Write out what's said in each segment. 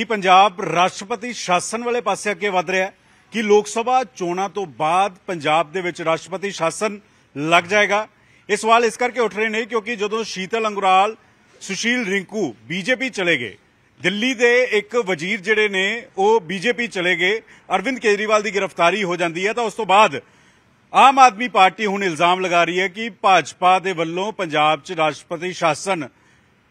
ਕੀ ਪੰਜਾਬ ਰਾਸ਼ਟਰਪਤੀ ਸ਼ਾਸਨ ਵਾਲੇ ਪਾਸੇ ਅੱਗੇ ਵਧ ਰਿਹਾ ਹੈ ਕਿ ਲੋਕ ਸਭਾ ਚੋਣਾਂ ਤੋਂ ਬਾਅਦ ਪੰਜਾਬ ਦੇ ਵਿੱਚ ਰਾਸ਼ਟਰਪਤੀ ਸ਼ਾਸਨ ਲੱਗ ਜਾਏਗਾ ਇਹ ਸਵਾਲ ਇਸ ਕਰਕੇ ਉੱਠ ਰਹੇ ਨੇ ਕਿਉਂਕਿ ਜਦੋਂ ਸ਼ੀਤਲ ਅੰਗਰਾਲ ਸੁਸ਼ੀਲ ਰਿੰਕੂ ਬੀਜੇਪੀ ਚਲੇ ਗਏ ਦਿੱਲੀ ਦੇ ਇੱਕ ਵਜ਼ੀਰ ਜਿਹੜੇ ਨੇ ਉਹ ਬੀਜੇਪੀ ਚਲੇ ਗਏ ਅਰਵਿੰਦ ਕੇਜਰੀਵਾਲ ਦੀ ਗ੍ਰਿਫਤਾਰੀ ਹੋ ਜਾਂਦੀ ਹੈ ਤਾਂ ਉਸ ਤੋਂ ਬਾਅਦ ਆਮ ਆਦਮੀ ਪਾਰਟੀ ਹੁਣ ਇਲਜ਼ਾਮ ਲਗਾ ਰਹੀ ਹੈ ਕਿ ਭਾਜਪਾ ਦੇ ਵੱਲੋਂ ਪੰਜਾਬ 'ਚ ਰਾਸ਼ਟਰਪਤੀ ਸ਼ਾਸਨ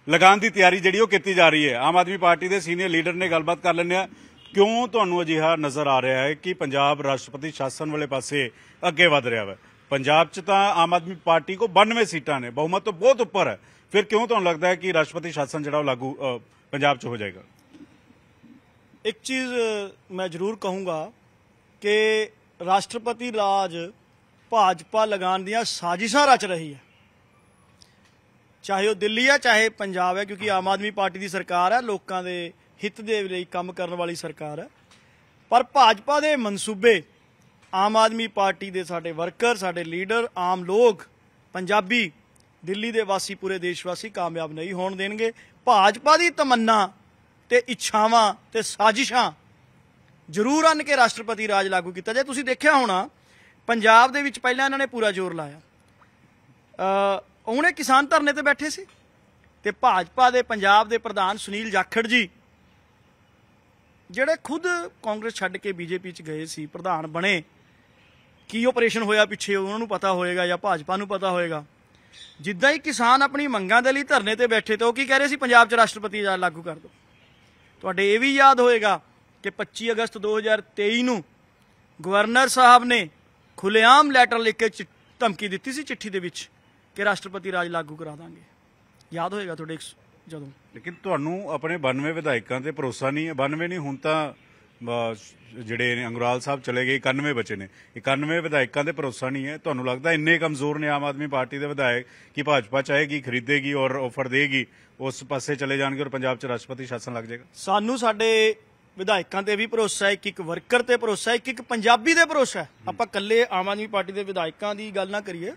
ਲਗਾਉਣ ਦੀ ਤਿਆਰੀ ਜਿਹੜੀ ਉਹ ਕੀਤੀ ਜਾ ਰਹੀ ਹੈ ਆਮ ਆਦਮੀ ਪਾਰਟੀ ਦੇ ਸੀਨੀਅਰ ਲੀਡਰ ਨੇ ਗੱਲਬਾਤ ਕਰ ਲੈਣੇ ਆ ਕਿਉਂ ਤੁਹਾਨੂੰ ਅਜਿਹਾ ਨਜ਼ਰ ਆ ਰਿਹਾ ਹੈ ਕਿ ਪੰਜਾਬ ਰਾਸ਼ਟਰਪਤੀ ਸ਼ਾਸਨ ਵਾਲੇ ਪਾਸੇ ਅੱਗੇ ਵਧ ਰਿਹਾ ਹੈ ਪੰਜਾਬ 'ਚ ਤਾਂ ਆਮ ਆਦਮੀ ਪਾਰਟੀ ਕੋ 92 ਸੀਟਾਂ ਨੇ ਬਹੁਮਤ ਤੋਂ ਬਹੁਤ ਉੱਪਰ ਹੈ ਫਿਰ ਕਿਉਂ ਤੁਹਾਨੂੰ ਲੱਗਦਾ ਹੈ ਕਿ ਰਾਸ਼ਟਰਪਤੀ ਸ਼ਾਸਨ ਜਿਹੜਾ ਉਹ ਲਾਗੂ ਪੰਜਾਬ 'ਚ ਹੋ ਜਾਏਗਾ ਇੱਕ ਚੀਜ਼ ਮੈਂ ਜ਼ਰੂਰ ਕਹੂੰਗਾ ਕਿ ਰਾਸ਼ਟਰਪਤੀ ਰਾਜ ਭਾਜਪਾ ਲਗਾਉਣ ਦੀਆਂ ਸਾਜ਼ਿਸ਼ਾਂ ਰਚ ਰਹੀ ਹੈ ਚਾਹੇ ਉਹ ਦਿੱਲੀ ਆ ਚਾਹੇ ਪੰਜਾਬ ਹੈ ਕਿਉਂਕਿ ਆਮ ਆਦਮੀ ਪਾਰਟੀ ਦੀ ਸਰਕਾਰ ਹੈ ਲੋਕਾਂ ਦੇ ਹਿੱਤ ਦੇ ਲਈ ਕੰਮ ਕਰਨ ਵਾਲੀ ਸਰਕਾਰ ਹੈ ਪਰ ਭਾਜਪਾ ਦੇ ਮਨਸੂਬੇ ਆਮ ਆਦਮੀ ਪਾਰਟੀ ਦੇ ਸਾਡੇ ਵਰਕਰ ਸਾਡੇ ਲੀਡਰ ਆਮ ਲੋਕ ਪੰਜਾਬੀ ਦਿੱਲੀ ਦੇ ਵਾਸੀ ਪੂਰੇ ਦੇਸ਼ ਵਾਸੀ ਕਾਮਯਾਬ ਨਹੀਂ ਹੋਣ ਦੇਣਗੇ ਭਾਜਪਾ ਦੀ ਤਮੰਨਾ ਤੇ ਇੱਛਾਵਾਂ ਤੇ ਸਾਜ਼ਿਸ਼ਾਂ ਜ਼ਰੂਰ ਹਨ ਕੇ ਰਾਸ਼ਟਰਪਤੀ ਰਾਜ ਲਾਗੂ ਕੀਤਾ ਜਾਏ ਤੁਸੀਂ ਦੇਖਿਆ ਹੋਣਾ ਪੰਜਾਬ ਦੇ ਵਿੱਚ ਪਹਿਲਾਂ ਇਹਨਾਂ ਨੇ ਪੂਰਾ ਜ਼ੋਰ ਲਾਇਆ ਉਹਨੇ ਕਿਸਾਨ ਧਰਨੇ ਤੇ ਬੈਠੇ ਸੀ ਤੇ ਭਾਜਪਾ ਦੇ ਪੰਜਾਬ ਦੇ ਪ੍ਰਧਾਨ ਸੁਨੀਲ ਜਾਖੜ ਜੀ ਜਿਹੜੇ ਖੁਦ ਕਾਂਗਰਸ ਛੱਡ ਕੇ ਬੀਜੇਪੀ ਚ ਗਏ ਸੀ ਪ੍ਰਧਾਨ ਬਣੇ ਕੀ ਆਪਰੇਸ਼ਨ ਹੋਇਆ ਪਿੱਛੇ ਉਹਨਾਂ ਨੂੰ ਪਤਾ ਹੋਏਗਾ ਜਾਂ ਭਾਜਪਾ ਨੂੰ ਪਤਾ ਹੋਏਗਾ ਜਿੱਦਾਂ ਹੀ ਕਿਸਾਨ ਆਪਣੀ ਮੰਗਾਂ ਦੇ ਲਈ ਧਰਨੇ ਤੇ ਬੈਠੇ ਤੇ ਉਹ ਕੀ ਕਹਿ ਰਹੇ ਸੀ ਪੰਜਾਬ 'ਚ ਰਾਸ਼ਟਰਪਤੀ ਰਾਜ ਲਾਗੂ ਕਰ ਦਿਓ ਤੁਹਾਡੇ ਇਹ ਵੀ ਯਾਦ ਹੋਏਗਾ ਕਿ 25 ਅਗਸਤ 2023 ਨੂੰ ਗਵਰਨਰ ਸਾਹਿਬ ਨੇ ਖੁੱਲੇਆਮ ਲੈਟਰ ਲਿਖ ਕੇ ਧਮਕੀ ਦਿੱਤੀ ਸੀ ਚਿੱਠੀ ਦੇ ਵਿੱਚ ਕਿ ਰਾਸ਼ਟਰਪਤੀ ਰਾਜ ਲਾਗੂ ਕਰਾ ਦਾਂਗੇ ਯਾਦ ਹੋਏਗਾ ਤੁਹਾਡੇ ਜਦੋਂ ਲੇਕਿਨ ਤੁਹਾਨੂੰ ਆਪਣੇ 92 ਵਿਧਾਇਕਾਂ ਤੇ ਭਰੋਸਾ ਨਹੀਂ ਹੈ 92 ਨਹੀਂ ਹੁਣ ਤਾਂ ਜਿਹੜੇ ਨੇ ਅੰਗਰਾਲ ਸਾਹਿਬ ਚਲੇ ਗਏ 91 ਬਚੇ ਨੇ 91 ਵਿਧਾਇਕਾਂ ਤੇ ਭਰੋਸਾ ਨਹੀਂ ਹੈ ਤੁਹਾਨੂੰ ਲੱਗਦਾ ਇੰਨੇ ਕਮਜ਼ੋਰ ਨੇ ਆਮ ਆਦਮੀ ਪਾਰਟੀ ਦੇ ਵਿਧਾਇਕ ਕਿ ਭਾਜਪਾ ਚਾਹੇਗੀ ਖਰੀਦੇਗੀ ਔਰ ਆਫਰ ਦੇਗੀ ਉਸ ਪਾਸੇ ਚਲੇ ਜਾਣਗੇ ਔਰ ਪੰਜਾਬ 'ਚ ਰਾਸ਼ਟਰਪਤੀ ਸ਼ਾਸਨ ਲੱਗ ਜਾਏਗਾ ਸਾਨੂੰ ਸਾਡੇ ਵਿਧਾਇਕਾਂ ਤੇ ਵੀ ਭਰੋਸਾ ਹੈ ਇੱਕ ਇੱਕ ਵਰਕਰ ਤੇ ਭਰੋਸਾ ਹੈ ਇੱਕ ਇੱਕ ਪੰਜਾਬੀ ਤੇ ਭਰੋਸਾ ਹੈ ਆਪਾਂ ਕੱਲੇ ਆਮ ਆਦਮੀ ਪਾਰਟੀ ਦੇ ਵਿਧਾਇਕਾਂ ਦੀ ਗੱਲ ਨਾ ਕਰੀਏ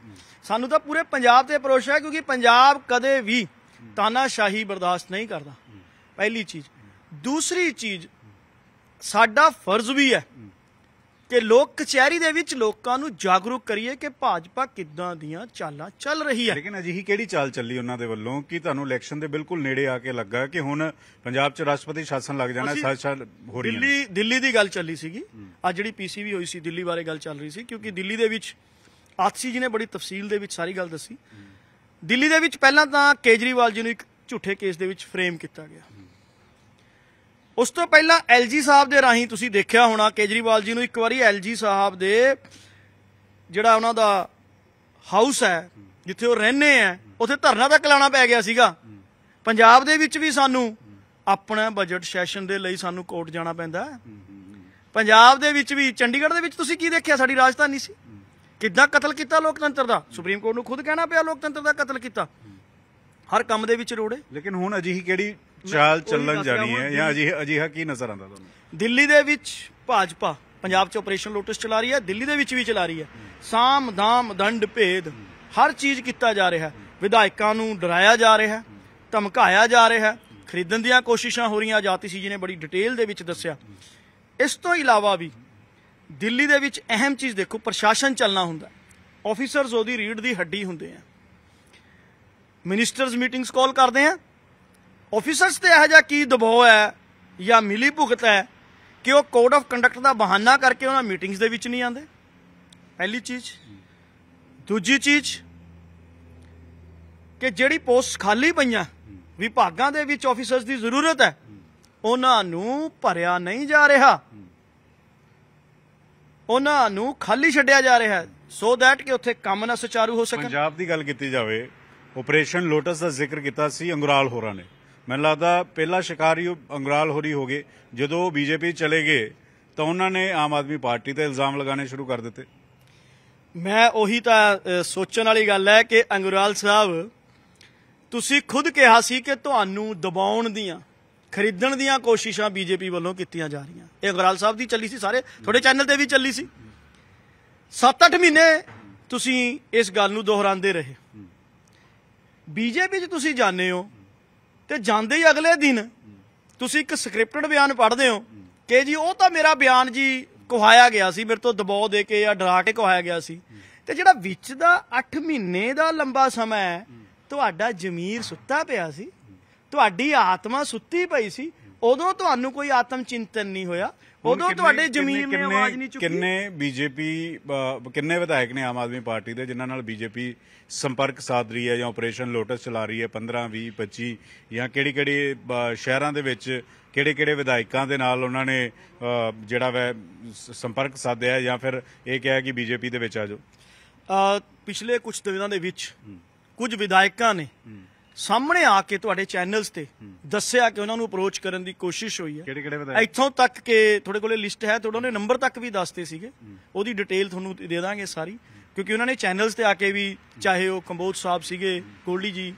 ਸਾਨੂੰ ਤਾਂ ਪੂਰੇ ਪੰਜਾਬ ਤੇ ਭਰੋਸਾ ਹੈ ਕਿਉਂਕਿ ਪੰਜਾਬ ਕਦੇ ਵੀ ਤਾਨਾਸ਼ਾਹੀ ਬਰਦਾਸ਼ਤ ਨਹੀਂ ਕਰਦਾ ਪਹਿਲੀ ਚੀਜ਼ ਦੂਸਰੀ ਚੀਜ਼ ਸਾਡਾ ਫਰਜ਼ ਵੀ ਹੈ ਕਿ ਲੋਕ ਕਚਹਿਰੀ ਦੇ ਵਿੱਚ ਲੋਕਾਂ ਨੂੰ ਜਾਗਰੂਕ ਕਰੀਏ ਕਿ ਭਾਜਪਾ ਕਿੱਦਾਂ ਦੀਆਂ ਚਾਲਾਂ ਚੱਲ ਰਹੀ ਹੈ ਲੇਕਿਨ ਅਜਿਹੀ ਕਿਹੜੀ ਚਾਲ ਚੱਲੀ ਉਹਨਾਂ ਦੇ ਵੱਲੋਂ ਕਿ ਤੁਹਾਨੂੰ ਇਲੈਕਸ਼ਨ ਦੇ ਬਿਲਕੁਲ ਨੇੜੇ ਆ ਕੇ ਲੱਗਾ ਕਿ ਹੁਣ ਪੰਜਾਬ 'ਚ ਰਾਸ਼ਟਰਪਤੀ ਸ਼ਾਸਨ ਲੱਗ ਜਾਣਾ ਸਾਲ ਸਾਲ ਹੋ ਰਹੀ ਹੈ ਦਿੱਲੀ ਦਿੱਲੀ ਦੀ ਗੱਲ ਚੱਲੀ ਸੀਗੀ ਆ ਜਿਹੜੀ ਪੀਸੀ ਵੀ ਹੋਈ ਸੀ ਦਿੱਲੀ ਬਾਰੇ ਗੱਲ ਚੱਲ ਰਹੀ ਸੀ ਕਿਉਂਕਿ ਦਿੱਲੀ ਦੇ ਵਿੱਚ ਆਤਸੀ ਜੀ ਨੇ ਬੜੀ ਤਫਸੀਲ ਦੇ ਵਿੱਚ ਸਾਰੀ ਗੱਲ ਦੱਸੀ ਦਿੱਲੀ ਦੇ ਵਿੱਚ ਪਹਿਲਾਂ ਤਾਂ ਕੇਜਰੀਵਾਲ ਜੀ ਨੂੰ ਇੱਕ ਝੂਠੇ ਕੇਸ ਦੇ ਵਿੱਚ ਫਰੇਮ ਕੀਤਾ ਗਿਆ ਉਸ ਤੋਂ ਪਹਿਲਾਂ ਐਲਜੀ ਸਾਹਿਬ ਦੇ ਰਾਹੀਂ ਤੁਸੀਂ ਦੇਖਿਆ ਹੋਣਾ ਕੇਜਰੀਵਾਲ ਜੀ ਨੂੰ ਇੱਕ ਵਾਰੀ ਐਲਜੀ ਸਾਹਿਬ ਦੇ ਜਿਹੜਾ ਉਹਨਾਂ ਦਾ ਹਾਊਸ ਹੈ ਜਿੱਥੇ ਉਹ ਰਹਿੰਦੇ ਆ ਉੱਥੇ ਧਰਨਾ ਤੱਕ ਲਾਣਾ ਪੈ ਗਿਆ ਸੀਗਾ ਪੰਜਾਬ ਦੇ ਵਿੱਚ ਵੀ ਸਾਨੂੰ ਆਪਣਾ ਬਜਟ ਸੈਸ਼ਨ ਦੇ ਲਈ ਸਾਨੂੰ ਕੋਰਟ ਜਾਣਾ ਪੈਂਦਾ ਪੰਜਾਬ ਦੇ ਵਿੱਚ ਵੀ ਚੰਡੀਗੜ੍ਹ ਦੇ ਵਿੱਚ ਤੁਸੀਂ ਕੀ ਦੇਖਿਆ ਸਾਡੀ ਰਾਜਧਾਨੀ ਸੀ ਕਿੱਦਾਂ ਕਤਲ ਕੀਤਾ ਲੋਕਤੰਤਰ ਦਾ ਸੁਪਰੀਮ ਕੋਰਟ ਨੂੰ ਖੁਦ ਕਹਿਣਾ ਪਿਆ ਲੋਕਤੰਤਰ ਦਾ ਕਤਲ ਕੀਤਾ ਹਰ ਕੰਮ ਦੇ ਵਿੱਚ ਰੋੜੇ ਲੇਕਿਨ ਹੁਣ ਅਜਿਹੀ ਕਿਹੜੀ ਚਾਲ ਚੱਲਣ ਜਾਣੀ ਹੈ ਜਾਂ ਅਜਿਹਾ ਅਜੀਹਾ ਕੀ ਨਜ਼ਰ ਆਉਂਦਾ ਤੁਹਾਨੂੰ ਦਿੱਲੀ ਦੇ ਵਿੱਚ ਭਾਜਪਾ ਪੰਜਾਬ 'ਚ ਆਪਰੇਸ਼ਨ ਲੋਟਸ ਚਲਾ ਰਹੀ ਹੈ ਦਿੱਲੀ ਦੇ ਵਿੱਚ ਵੀ ਚਲਾ ਰਹੀ ਹੈ ਸਾਮ ਦਾਮ ਦੰਡ ਭੇਦ ਹਰ ਚੀਜ਼ ਕੀਤਾ ਜਾ ਰਿਹਾ ਹੈ ਵਿਧਾਇਕਾਂ ਨੂੰ ਡਰਾਇਆ ਜਾ ਰਿਹਾ ਹੈ ਧਮਕਾਇਆ ਜਾ ਰਿਹਾ ਹੈ ਖਰੀਦਣ ਦੀਆਂ ਕੋਸ਼ਿਸ਼ਾਂ ਹੋ ਰਹੀਆਂ ਜਾਤੀ ਸੀ ਜੀ ਨੇ ਬੜੀ ਡਿਟੇਲ ਦੇ ਵਿੱਚ ਦੱਸਿਆ ਇਸ ਤੋਂ ਇਲਾਵਾ ਵੀ ਦਿੱਲੀ ਦੇ ਵਿੱਚ ਅਹਿਮ ਚੀਜ਼ ਦੇਖੋ ਪ੍ਰਸ਼ਾਸਨ ਚੱਲਣਾ ਹੁੰਦਾ ਆਫੀਸਰਸ ਉਹਦੀ ਰੀੜ ਦੀ ਹੱਡੀ ਹੁੰਦੇ ਆ ਮਿਨਿਸਟਰਸ ਮੀਟਿੰਗਸ ਕਾਲ ਕਰਦੇ ਆ ਆਫੀਸਰਸ ਤੇ ਇਹੋ ਜਿਹਾ ਕੀ ਦਬਾਅ ਹੈ ਜਾਂ ਮਿਲੀ ਭੁਗਤ ਹੈ ਕਿ ਉਹ ਕੋਡ ਆਫ ਕੰਡਕਟ ਦਾ ਬਹਾਨਾ ਕਰਕੇ ਉਹਨਾਂ ਮੀਟਿੰਗਸ ਦੇ ਵਿੱਚ ਨਹੀਂ ਆਉਂਦੇ ਪਹਿਲੀ ਚੀਜ਼ ਦੂਜੀ ਚੀਜ਼ ਕਿ ਜਿਹੜੀ ਪੋਸਟ ਖਾਲੀ ਪਈਆਂ ਵਿਭਾਗਾਂ ਦੇ ਵਿੱਚ ਆਫੀਸਰਸ ਦੀ ਜ਼ਰੂਰਤ ਹੈ ਉਹਨਾਂ ਨੂੰ ਭਰਿਆ ਨਹੀਂ ਜਾ ਰਿਹਾ ਉਹਨਾਂ ਨੂੰ ਖਾਲੀ ਛੱਡਿਆ ਜਾ ਰਿਹਾ ਸੋ ਦੈਟ ਕਿ ਉੱਥੇ ਕੰਮ ਨਾ ਸੁਚਾਰੂ ਹੋ ਸਕਣ ਪੰਜਾਬ ਦੀ ਗੱਲ ਕੀਤੀ ਜਾਵੇ ਆਪਰੇਸ਼ਨ ਲੋਟਸ ਦਾ ਜ਼ਿਕਰ ਕੀਤਾ ਸੀ ਅੰਗਰਾਲ ਹੋਰਾਂ ਨੇ ਮੈਨੂੰ ਲੱਗਦਾ ਪਹਿਲਾ ਸ਼ਿਕਾਰੀ ਅੰਗਰਾਲ ਹੋਰੀ ਹੋ ਗਏ ਜਦੋਂ ਬੀਜੇਪੀ ਚਲੇ ਗਏ ਤਾਂ ਉਹਨਾਂ ਨੇ ਆਮ ਆਦਮੀ ਪਾਰਟੀ ਤੇ ਇਲਜ਼ਾਮ ਲਗਾਉਣੇ ਸ਼ੁਰੂ ਕਰ ਦਿੱਤੇ ਮੈਂ ਉਹੀ ਤਾਂ ਸੋਚਣ ਵਾਲੀ ਗੱਲ ਹੈ ਕਿ ਅੰਗਰਾਲ ਸਾਹਿਬ ਤੁਸੀਂ ਖੁਦ ਕਿਹਾ ਸੀ ਕਿ ਤੁਹਾਨੂੰ ਦਬਾਉਣ ਦੀਆਂ ਖਰੀਦਣ ਦੀਆਂ ਕੋਸ਼ਿਸ਼ਾਂ ਬੀਜੇਪੀ ਵੱਲੋਂ ਕੀਤੀਆਂ ਜਾ ਰਹੀਆਂ ਇਹ ਅੰਗਰਾਲ ਸਾਹਿਬ ਦੀ ਚੱਲੀ ਸੀ ਸਾਰੇ ਤੁਹਾਡੇ ਚੈਨਲ ਤੇ ਵੀ ਚੱਲੀ ਸੀ 7-8 ਮਹੀਨੇ ਤੁਸੀਂ ਇਸ ਗੱਲ ਨੂੰ ਦੁਹਰਾਉਂਦੇ ਰਹੇ ਬੀਜੇਪੀ 'ਚ ਤੁਸੀਂ ਜਾਣਦੇ ਹੋ ਤੇ ਜਾਂਦੇ ਹੀ ਅਗਲੇ ਦਿਨ ਤੁਸੀਂ ਇੱਕ ਸਕ੍ਰਿਪਟਡ ਬਿਆਨ ਪੜ੍ਹਦੇ ਹੋ ਕਿ ਜੀ ਉਹ ਤਾਂ ਮੇਰਾ ਬਿਆਨ ਜੀ ਕੁਹਾਇਆ ਗਿਆ ਸੀ ਮੇਰੇ ਤੋਂ ਦਬਾਅ ਦੇ ਕੇ ਜਾਂ ਡਰਾ ਕੇ ਕੁਹਾਇਆ ਗਿਆ ਸੀ ਤੇ ਜਿਹੜਾ ਵਿੱਚ ਦਾ 8 ਮਹੀਨੇ ਦਾ ਲੰਬਾ ਸਮਾਂ ਹੈ ਤੁਹਾਡਾ ਜ਼ਮੀਰ ਸੁੱਤਾ ਪਿਆ ਸੀ ਤੁਹਾਡੀ ਆਤਮਾ ਸੁੱਤੀ ਪਈ ਸੀ ਉਦੋਂ ਤੁਹਾਨੂੰ ਕੋਈ ਆਤਮ ਚਿੰਤਨ ਨਹੀਂ ਹੋਇਆ ਉਦੋਂ ਤੁਹਾਡੇ ਜ਼ਮੀਰ ਨੇ ਆਵਾਜ਼ ਨਹੀਂ ਚੁੱਕੀ ਕਿੰਨੇ ਬੀਜੇਪੀ ਕਿੰਨੇ ਵਿਧਾਇਕ ਨੇ ਆਮ ਆਦਮੀ ਪਾਰਟੀ ਦੇ ਜਿਨ੍ਹਾਂ ਨਾਲ ਬੀਜੇਪੀ ਸੰਪਰਕ ਸਾਧ ਰਹੀ ਹੈ ਜਾਂ ਆਪਰੇਸ਼ਨ ਲੋਟਸ ਚਲਾ ਰਹੀ ਹੈ 15 20 25 ਜਾਂ ਕਿਹੜੀ ਕਿਹੜੀ ਸ਼ਹਿਰਾਂ ਦੇ ਵਿੱਚ ਕਿਹੜੇ ਕਿਹੜੇ ਵਿਧਾਇਕਾਂ ਦੇ ਨਾਲ ਉਹਨਾਂ ਨੇ ਜਿਹੜਾ ਵੈ ਸੰਪਰਕ ਸਾਧਿਆ ਜਾਂ ਫਿਰ ਇਹ ਕਿਹਾ ਕਿ ਬੀਜੇਪੀ ਦੇ ਵਿੱਚ ਆ ਜਾਓ ਪਿਛਲੇ ਕੁਝ ਦਿਨਾਂ ਦੇ ਵਿੱਚ ਕੁਝ ਵਿਧਾਇਕਾਂ ਨੇ ਸਾਹਮਣੇ ਆ ਕੇ ਤੁਹਾਡੇ ਚੈਨਲਸ ਤੇ ਦੱਸਿਆ ਕਿ ਉਹਨਾਂ ਨੂੰ ਅਪਰੋਚ ਕਰਨ ਦੀ ਕੋਸ਼ਿਸ਼ ਹੋਈ ਹੈ ਕਿਹੜੇ ਕਿਹੜੇ ਵਧਾਈ ਇੱਥੋਂ ਤੱਕ ਕਿ ਤੁਹਾਡੇ ਕੋਲੇ ਲਿਸਟ ਹੈ ਤੁਹਾਡੇ ਉਹਨੇ ਨੰਬਰ ਤੱਕ ਵੀ ਦੱਸਤੇ ਸੀਗੇ ਉਹਦੀ ਡਿਟੇਲ ਤੁਹਾਨੂੰ ਦੇ ਦਾਂਗੇ ਸਾਰੀ ਕਿਉਂਕਿ ਉਹਨਾਂ ਨੇ ਚੈਨਲਸ ਤੇ ਆ ਕੇ ਵੀ ਚਾਹੇ ਉਹ ਕੰਬੋਜ ਸਾਹਿਬ ਸੀਗੇ ਕੋਲੀ ਜੀ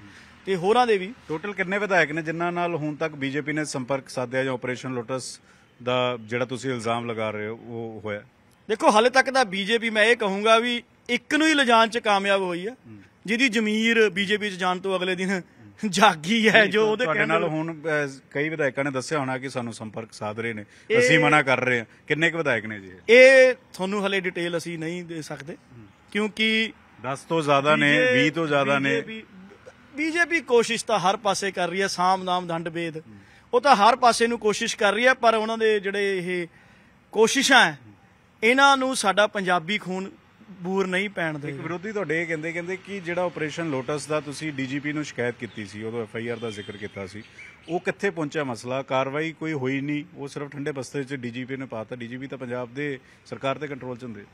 ਤੇ ਹੋਰਾਂ ਦੇ ਵੀ ਟੋਟਲ ਕਿੰਨੇ ਵਿਧਾਇਕ ਨੇ ਜਿਨ੍ਹਾਂ ਨਾਲ ਹੁਣ ਤੱਕ ਬੀਜੇਪੀ ਨੇ ਸੰਪਰਕ ਸਾਧਿਆ ਜਾਂ ਆਪਰੇਸ਼ਨ ਲੋਟਸ ਦਾ ਜਿਹੜਾ ਤੁਸੀਂ ਇਲਜ਼ਾਮ ਲਗਾ ਰਹੇ ਹੋ ਉਹ ਹੋਇਆ ਦੇਖੋ ਹਾਲੇ ਤੱਕ ਦਾ ਬੀਜੇਪੀ ਮੈਂ ਇਹ ਕਹੂੰਗਾ ਵੀ ਇੱਕ ਨੂੰ ਹੀ ਲਜਾਨ 'ਚ ਕਾਮਯਾਬ ਹੋਈ ਹੈ ਜਿਹਦੀ ਜ਼ਮੀਰ ਬੀਜੇਪੀ 'ਚ ਜਾਣ ਤੋਂ ਅਗਲੇ ਦਿਨ ਜਾਗੀ ਹੈ ਜੋ ਉਹਦੇ ਕਹਿੰਦੇ ਨਾਲ ਹੁਣ ਕਈ ਵਿਧਾਇਕਾਂ ਨੇ ਦੱਸਿਆ ਹੋਣਾ ਕਿ ਸਾਨੂੰ ਸੰਪਰਕ ਸਾਧ ਰਹੇ ਨੇ ਅਸੀਂ ਮਨਾ ਕਰ ਰਹੇ ਹਾਂ ਕਿੰਨੇ ਕੁ ਵਿਧਾਇਕ ਨੇ ਜੀ ਇਹ ਤੁਹਾਨੂੰ ਹਲੇ ਡਿਟੇਲ ਅਸੀਂ ਨਹੀਂ ਦੇ ਸਕਦੇ ਕਿਉਂਕਿ 10 ਤੋਂ ਜ਼ਿਆਦਾ ਨੇ 20 ਤੋਂ ਜ਼ਿਆਦਾ ਨੇ ਬੀਜੇਪੀ ਕੋਸ਼ਿਸ਼ ਤਾਂ ਹਰ ਪਾਸੇ ਕਰ ਰਹੀ ਹੈ ਸਾਮ ਨਾਮ ਦੰਡ ਵੇਦ ਉਹ ਤਾਂ ਹਰ ਪਾਸੇ ਨੂੰ ਕੋਸ਼ਿਸ਼ ਕਰ ਰਹੀ ਹੈ ਪਰ ਉਹਨਾਂ ਦੇ ਜਿਹੜੇ ਇਹ ਕੋਸ਼ਿਸ਼ਾਂ ਇਹਨਾਂ ਨੂੰ ਸਾਡਾ ਪੰਜਾਬੀ ਖੂਨ ਬੂਰ ਨਹੀਂ ਪੈਣ ਦੇ ਇੱਕ ਵਿਰੋਧੀ ਤੁਹਾਡੇ ਇਹ ਕਹਿੰਦੇ ਕਹਿੰਦੇ ਕਿ ਜਿਹੜਾ ਆਪਰੇਸ਼ਨ ਲੋਟਸ ਦਾ ਤੁਸੀਂ ਡੀਜੀਪੀ ਨੂੰ ਸ਼ਿਕਾਇਤ ਕੀਤੀ ਸੀ ਉਦੋਂ ਐਫਆਈਆਰ ਦਾ ਜ਼ਿਕਰ ਕੀਤਾ ਸੀ ਉਹ ਕਿੱਥੇ ਪਹੁੰਚਿਆ ਮਸਲਾ ਕਾਰਵਾਈ ਕੋਈ ਹੋਈ ਨਹੀਂ ਉਹ ਸਿਰਫ ਠੰਡੇ ਬਸਤੇ 'ਚ ਡੀਜੀਪੀ ਨੇ ਪਾਤਾ ਡੀਜੀਪੀ ਤਾਂ ਪੰਜਾਬ ਦੇ ਸਰਕਾਰ ਦੇ ਕੰਟਰੋਲ 'ਚ ਹੁੰਦੇ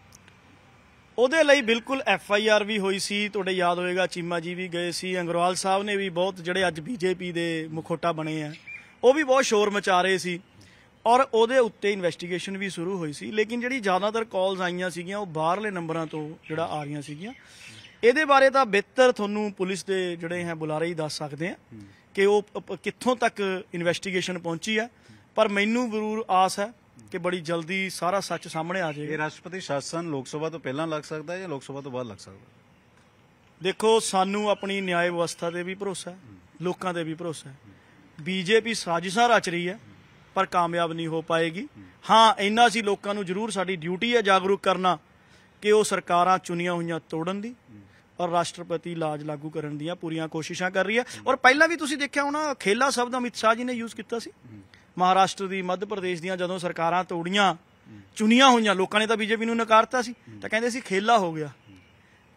ਉਹਦੇ ਲਈ ਬਿਲਕੁਲ ਐਫ ਆਈ ਆਰ ਵੀ ਹੋਈ ਸੀ ਤੁਹਾਡੇ ਯਾਦ ਹੋਵੇਗਾ ਚੀਮਾ ਜੀ ਵੀ ਗਏ ਸੀ ਅੰਗਰਵਾਲ ਸਾਹਿਬ ਨੇ ਵੀ ਬਹੁਤ ਜਿਹੜੇ ਅੱਜ ਬੀਜੇਪੀ ਦੇ ਮੁਖੋਟਾ ਬਣੇ ਆ ਉਹ ਵੀ ਬਹੁਤ ਸ਼ੋਰ ਮਚਾ ਰਹੇ ਸੀ ਔਰ ਉਹਦੇ ਉੱਤੇ ਇਨਵੈਸਟੀਗੇਸ਼ਨ ਵੀ ਸ਼ੁਰੂ ਹੋਈ ਸੀ ਲੇਕਿਨ ਜਿਹੜੀ ਜ਼ਿਆਦਾਤਰ ਕਾਲਸ ਆਈਆਂ ਸੀਗੀਆਂ ਉਹ ਬਾਹਰਲੇ ਨੰਬਰਾਂ ਤੋਂ ਜਿਹੜਾ ਆ ਰਹੀਆਂ ਸੀਗੀਆਂ ਇਹਦੇ ਬਾਰੇ ਤਾਂ ਬਿਹਤਰ ਤੁਹਾਨੂੰ ਪੁਲਿਸ ਦੇ ਜਿਹੜੇ ਹੈ ਬੁਲਾਰੇ ਹੀ ਦੱਸ ਸਕਦੇ ਆ ਕਿ ਉਹ ਕਿੱਥੋਂ ਤੱਕ ਇਨਵੈਸਟੀਗੇਸ਼ਨ ਪਹੁੰਚੀ ਆ ਪਰ ਮੈਨੂੰ ਜ਼ਰੂਰ ਆਸ ਹੈ ਕਿ ਬੜੀ ਜਲਦੀ ਸਾਰਾ ਸੱਚ ਸਾਹਮਣੇ ਆ ਜਾਏਗਾ ਇਹ ਰਾਸ਼ਟਰਪਤੀ ਸ਼ਾਸਨ ਲੋਕ ਸਭਾ ਤੋਂ ਪਹਿਲਾਂ ਲੱਗ ਸਕਦਾ ਹੈ ਜਾਂ ਲੋਕ ਸਭਾ ਤੋਂ ਬਾਅਦ ਲੱਗ ਸਕਦਾ ਦੇਖੋ ਸਾਨੂੰ ਆਪਣੀ ਨਿਆਂ ਵਿਵਸਥਾ ਤੇ ਵੀ ਭਰੋਸਾ ਹੈ ਲੋਕਾਂ ਤੇ ਵੀ ਭਰੋਸਾ ਹੈ ਬੀਜੇਪੀ ਸਾਜ਼ਿਸ਼ਾਂ ਰਚ ਰਹੀ ਹੈ ਪਰ ਕਾਮਯਾਬ ਨਹੀਂ ਹੋ ਪਾਏਗੀ ਹਾਂ ਇੰਨਾ ਸੀ ਲੋਕਾਂ ਨੂੰ ਜ਼ਰੂਰ ਸਾਡੀ ਡਿਊਟੀ ਹੈ ਜਾਗਰੂਕ ਕਰਨਾ ਕਿ ਉਹ ਸਰਕਾਰਾਂ ਚੁਣੀਆਂ ਹੋਈਆਂ ਤੋੜਨ ਦੀ ਔਰ ਰਾਸ਼ਟਰਪਤੀ ਲਾਜ ਲਾਗੂ ਕਰਨ ਦੀਆਂ ਪੂਰੀਆਂ ਕੋਸ਼ਿਸ਼ਾਂ ਕਰ ਰਹੀ ਹੈ ਔਰ ਪਹਿਲਾਂ ਵੀ ਤੁਸੀਂ ਦੇਖਿਆ ਹੋਣਾ ਖੇਲਾ ਸ਼ਬਦ ਅਮਿਤ ਸ਼ਾਹ ਜੀ ਨੇ ਯੂਜ਼ ਕੀਤਾ ਸੀ ਮਹਾਰਾਸ਼ਟਰ ਦੀ ਮੱਧ ਪ੍ਰਦੇਸ਼ ਦੀਆਂ ਜਦੋਂ ਸਰਕਾਰਾਂ ਤੋੜੀਆਂ ਚੁਣੀਆਂ ਹੋਈਆਂ ਲੋਕਾਂ ਨੇ ਤਾਂ ਬੀਜੇਪੀ ਨੂੰ ਨਕਾਰਤਾ ਸੀ ਤਾਂ ਕਹਿੰਦੇ ਸੀ ਖੇਲਾ ਹੋ ਗਿਆ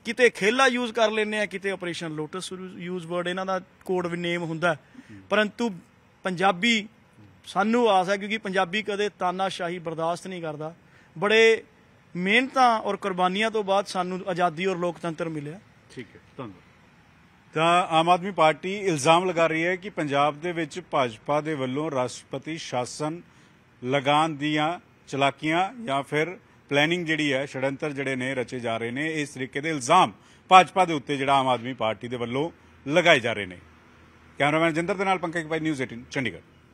ਕਿਤੇ ਖੇਲਾ ਯੂਜ਼ ਕਰ ਲੈਨੇ ਆ ਕਿਤੇ ਆਪਰੇਸ਼ਨ ਲੋਟਸ ਯੂਜ਼ ਵਰਡ ਇਹਨਾਂ ਦਾ ਕੋਡ ਵੀ ਨੇਮ ਹੁੰਦਾ ਪਰੰਤੂ ਪੰਜਾਬੀ ਸਾਨੂੰ ਆਸ ਹੈ ਕਿਉਂਕਿ ਪੰਜਾਬੀ ਕਦੇ ਤਾਨਾਸ਼ਾਹੀ ਬਰਦਾਸ਼ਤ ਨਹੀਂ ਕਰਦਾ ਬੜੇ ਮਿਹਨਤਾਂ ਔਰ ਕੁਰਬਾਨੀਆਂ ਤੋਂ ਬਾਅਦ ਸਾਨੂੰ ਆਜ਼ਾਦੀ ਔਰ ਲੋਕਤੰਤਰ ਮਿਲਿਆ ਠੀਕ ਹੈ ਧੰਨਵਾਦ ਤਾਂ ਆਮ ਆਦਮੀ ਪਾਰਟੀ ਇਲਜ਼ਾਮ ਲਗਾ ਰਹੀ ਹੈ ਕਿ ਪੰਜਾਬ ਦੇ ਵਿੱਚ ਭਾਜਪਾ ਦੇ ਵੱਲੋਂ ਰਾਸ਼ਟਰਪਤੀ ਸ਼ਾਸਨ ਲਗਾਉਣ ਦੀਆਂ ਚਲਾਕੀਆਂ ਜਾਂ ਫਿਰ ਪਲੈਨਿੰਗ ਜਿਹੜੀ ਹੈ ਛੜੰਤਰ ਜਿਹੜੇ ਨੇ ਰਚੇ ਜਾ ਰਹੇ ਨੇ ਇਸ ਤਰੀਕੇ ਦੇ ਇਲਜ਼ਾਮ ਭਾਜਪਾ ਦੇ ਉੱਤੇ ਜਿਹੜਾ ਆਮ ਆਦਮੀ ਪਾਰਟੀ ਦੇ ਵੱਲੋਂ ਲਗਾਏ ਜਾ ਰਹੇ ਨੇ ਕੈਮਰਾਮੈਨ ਜਿੰਦਰ ਦੇ ਨਾਲ ਪੰਕਜ ਭਾਈ ਨਿਊਜ਼ 18 ਚੰਡੀਗੜ੍ਹ